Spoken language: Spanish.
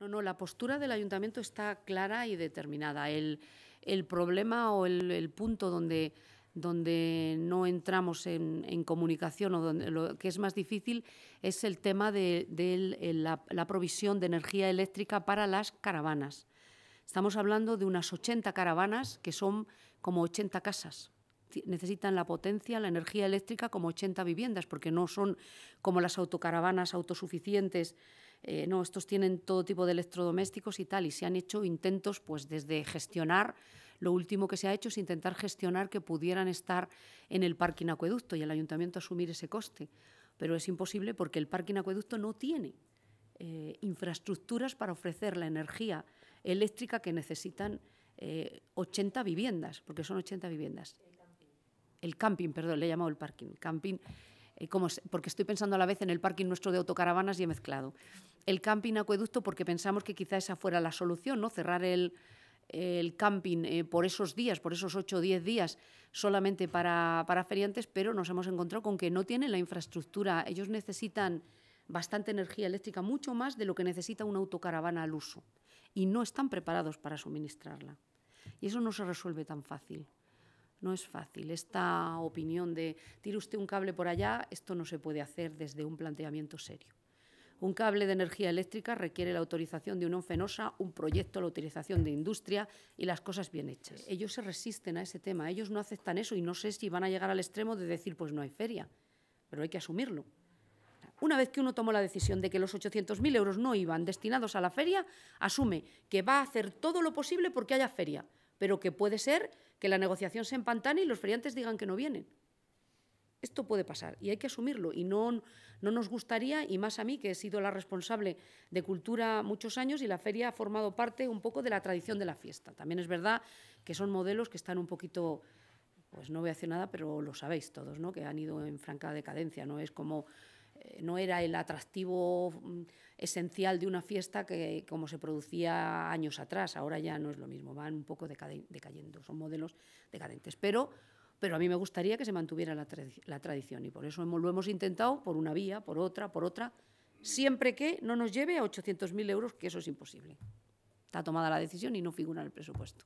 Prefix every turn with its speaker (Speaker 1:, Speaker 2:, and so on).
Speaker 1: No, no, la postura del ayuntamiento está clara y determinada. El, problema o el, punto donde, no entramos en, comunicación o donde lo que es más difícil es el tema de, la, la provisión de energía eléctrica para las caravanas. Estamos hablando de unas 80 caravanas que son como 80 casas necesitan la potencia, la energía eléctrica como 80 viviendas, porque no son como las autocaravanas autosuficientes. Eh, no, estos tienen todo tipo de electrodomésticos y tal, y se han hecho intentos pues desde gestionar, lo último que se ha hecho es intentar gestionar que pudieran estar en el parking acueducto y el ayuntamiento asumir ese coste, pero es imposible porque el parking acueducto no tiene eh, infraestructuras para ofrecer la energía eléctrica que necesitan 80 eh, viviendas, porque son 80 viviendas el camping, perdón, le he llamado el parking, camping, eh, porque estoy pensando a la vez en el parking nuestro de autocaravanas y he mezclado. El camping acueducto porque pensamos que quizá esa fuera la solución, ¿no? Cerrar el, camping eh, por esos días, por esos 8 o 10 días, solamente para feriantes, pero nos hemos encontrado con que no tienen la infraestructura. Ellos necesitan bastante energía eléctrica, mucho más de lo que necesita una autocaravana al uso, y no están preparados para suministrarla. Y eso no se resuelve tan fácil. No es fácil. Esta opinión de tire usted un cable por allá, esto no se puede hacer desde un planteamiento serio. Un cable de energía eléctrica requiere la autorización de un onfenosa, un proyecto, la utilización de industria y las cosas bien hechas. Ellos se resisten a ese tema, ellos no aceptan eso y no sé si van a llegar al extremo de decir pues no hay feria, pero hay que asumirlo. Una vez que uno tomó la decisión de que los 800.000 euros no iban destinados a la feria, asume que va a hacer todo lo posible porque haya feria pero que puede ser que la negociación se empantane y los feriantes digan que no vienen. Esto puede pasar y hay que asumirlo y no, no nos gustaría, y más a mí que he sido la responsable de cultura muchos años y la feria ha formado parte un poco de la tradición de la fiesta. También es verdad que son modelos que están un poquito, pues no voy a decir nada, pero lo sabéis todos, ¿no? que han ido en franca decadencia, no es como eh, no era el atractivo mm, esencial de una fiesta que como se producía años atrás, ahora ya no es lo mismo, van un poco decayendo, son modelos decadentes, pero, pero a mí me gustaría que se mantuviera la, tradición y por eso hemos, lo hemos intentado por una vía, por otra, por otra, siempre que no nos lleve a 800.000 euros, que eso es imposible. Está tomada la decisión y no figura en el presupuesto.